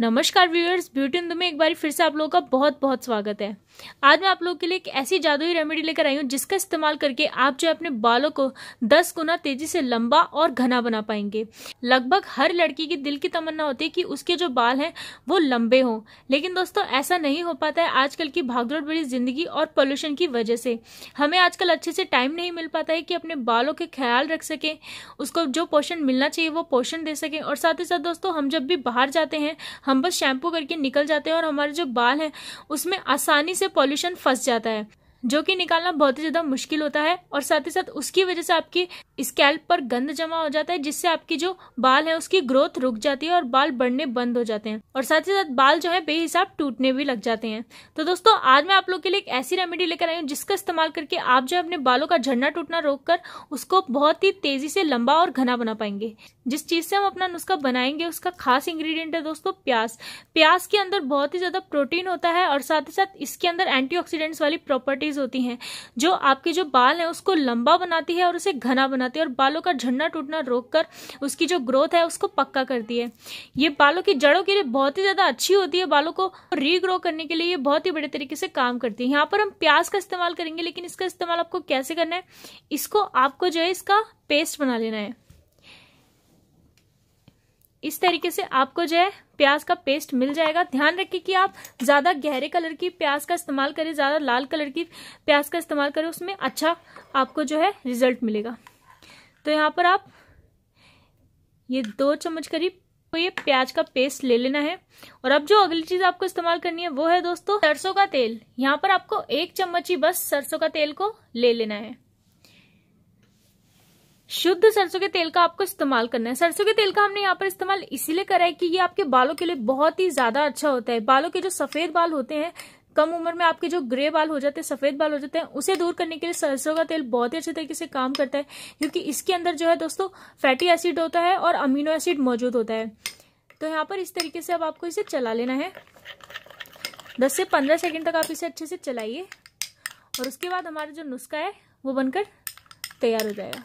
नमस्कार viewers beauty Indu में एक बार फिर से आप लोगों का बहुत बहुत स्वागत है आज मैं आप लोगों के लिए एक ऐसी जादुई रेमेडी लेकर आई हूँ जिसका इस्तेमाल करके आप जो अपने बालों को 10 गुना तेजी से लंबा और घना बना पाएंगे लगभग हर लड़की की दिल की तमन्ना होती है कि उसके जो बाल हैं वो लंबे हों लेकिन दोस्तों ऐसा नहीं हो पाता है आजकल की भागदौड़ बड़ी जिंदगी और पोल्यूशन की वजह से हमें आजकल अच्छे से टाइम नहीं मिल पाता है कि अपने बालों के ख्याल रख सकें उसको जो पोषण मिलना चाहिए वो पोषण दे सकें और साथ ही साथ दोस्तों हम जब भी बाहर जाते हैं हम बस शैम्पू करके निकल जाते हैं और हमारे जो बाल हैं उसमें आसानी से पॉल्यूशन फंस जाता है जो कि निकालना बहुत ही ज़्यादा मुश्किल होता है और साथ ही साथ उसकी वजह से आपकी स्कैल्प पर गंद जमा हो जाता है जिससे आपकी जो बाल है उसकी ग्रोथ रुक जाती है और बाल बढ़ने बंद हो जाते हैं और साथ ही साथ बाल जो है बेहिसाब टूटने भी लग जाते हैं तो दोस्तों आज मैं आप लोग के लिए एक ऐसी रेमेडी लेकर आई हूँ जिसका इस्तेमाल करके आप जो है अपने बालों का झड़ना टूटना रोक कर उसको बहुत ही तेजी से लंबा और घना बना पाएंगे जिस चीज़ से हम अपना नुस्खा बनाएंगे उसका खास इंग्रीडियंट है दोस्तों प्याज प्याज के अंदर बहुत ही ज़्यादा प्रोटीन होता है और साथ ही साथ इसके अंदर एंटी वाली प्रॉपर्टी चीज़ होती हैं जो आपके जो बाल हैं उसको लंबा बनाती है और उसे घना बनाती है और बालों का झंडा टूटना रोक कर उसकी जो ग्रोथ है उसको पक्का करती है ये बालों की जड़ों के लिए बहुत ही ज़्यादा अच्छी होती है बालों को रीग्रो करने के लिए ये बहुत ही बड़े तरीके से काम करती है यहाँ पर हम प्याज का इस्तेमाल करेंगे लेकिन इसका इस्तेमाल आपको कैसे करना है इसको आपको जो है इसका पेस्ट बना लेना है इस तरीके से आपको जो है प्याज का पेस्ट मिल जाएगा ध्यान रखिए कि आप ज़्यादा गहरे कलर की प्याज का इस्तेमाल करें ज़्यादा लाल कलर की प्याज का इस्तेमाल करें उसमें अच्छा आपको जो है रिजल्ट मिलेगा तो यहाँ पर आप ये दो चम्मच करीब तो ये प्याज का पेस्ट ले लेना है और अब जो अगली चीज आपको इस्तेमाल करनी है वो है दोस्तों सरसों का तेल यहाँ पर आपको एक चम्मच ही बस सरसों का तेल को ले लेना है शुद्ध सरसों के तेल का आपको इस्तेमाल करना है सरसों के तेल का हमने यहाँ पर इस्तेमाल इसीलिए करा है कि ये आपके बालों के लिए बहुत ही ज्यादा अच्छा होता है बालों के जो सफेद बाल होते हैं कम उम्र में आपके जो ग्रे बाल हो जाते हैं सफेद बाल हो जाते हैं उसे दूर करने के लिए सरसों का तेल बहुत ही अच्छे तरीके से काम करता है क्योंकि इसके अंदर जो है दोस्तों फैटी एसिड होता है और अमीनो एसिड मौजूद होता है तो यहाँ पर इस तरीके से अब आपको इसे चला लेना है दस से पंद्रह सेकेंड तक आप इसे अच्छे से चलाइए और उसके बाद हमारा जो नुस्खा है वो बनकर तैयार हो जाएगा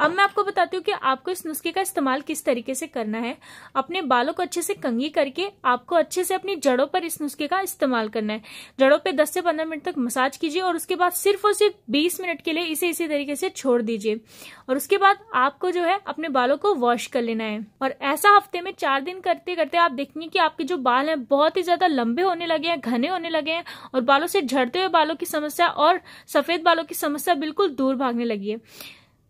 अब मैं आपको बताती हूँ कि आपको इस नुस्खे का इस्तेमाल किस तरीके से करना है अपने बालों को अच्छे से कंगी करके आपको अच्छे से अपनी जड़ों पर इस नुस्खे का इस्तेमाल करना है जड़ों पर दस से पंद्रह मिनट तक मसाज कीजिए और उसके बाद सिर्फ और सिर्फ बीस मिनट के लिए इसे इसी तरीके से छोड़ दीजिए और उसके बाद आपको जो है अपने बालों को वॉश कर लेना है और ऐसा हफ्ते में चार दिन करते करते आप देखेंगे की आपके जो बाल है बहुत ही ज्यादा लंबे होने लगे हैं घने होने लगे हैं और बालों से झड़ते हुए बालों की समस्या और सफेद बालों की समस्या बिल्कुल दूर भागने लगी है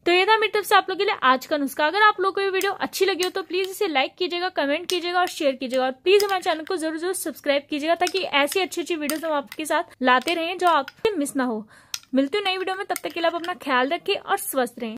तो ये था मेरी तरफ से आप लोग के लिए आज का नुस्खा अगर आप लोग को ये वीडियो अच्छी लगी हो तो प्लीज इसे लाइक कीजिएगा कमेंट कीजिएगा और शेयर कीजिएगा और प्लीज हमारे चैनल को जरूर जरूर सब्सक्राइब कीजिएगा ताकि ऐसी अच्छी अच्छी वीडियो हम आपके साथ लाते रहें जो आपसे मिस ना हो मिलती हूँ नई वीडियो में तब तक के लिए आप अपना ख्याल रखें और स्वस्थ रहें